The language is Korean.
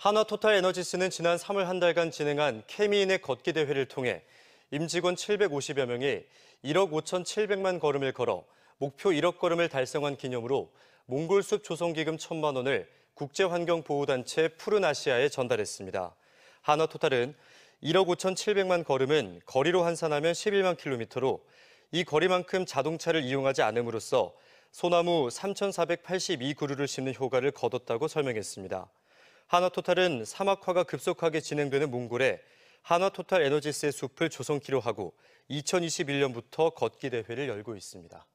한화토탈에너지스는 지난 3월 한 달간 진행한 케미인의 걷기 대회를 통해 임직원 750여 명이 1억 5,700만 걸음을 걸어 목표 1억 걸음을 달성한 기념으로 몽골숲 조성기금 1천만 원을 국제환경보호단체 푸른아시아에 전달했습니다. 한화토탈은 1억 5,700만 걸음은 거리로 환산하면 11만 킬로미터로 이 거리만큼 자동차를 이용하지 않음으로써 소나무 3,482그루를 심는 효과를 거뒀다고 설명했습니다. 한화토탈은 사막화가 급속하게 진행되는 몽골에 한화토탈 에너지스의 숲을 조성키로 하고 2021년부터 걷기 대회를 열고 있습니다.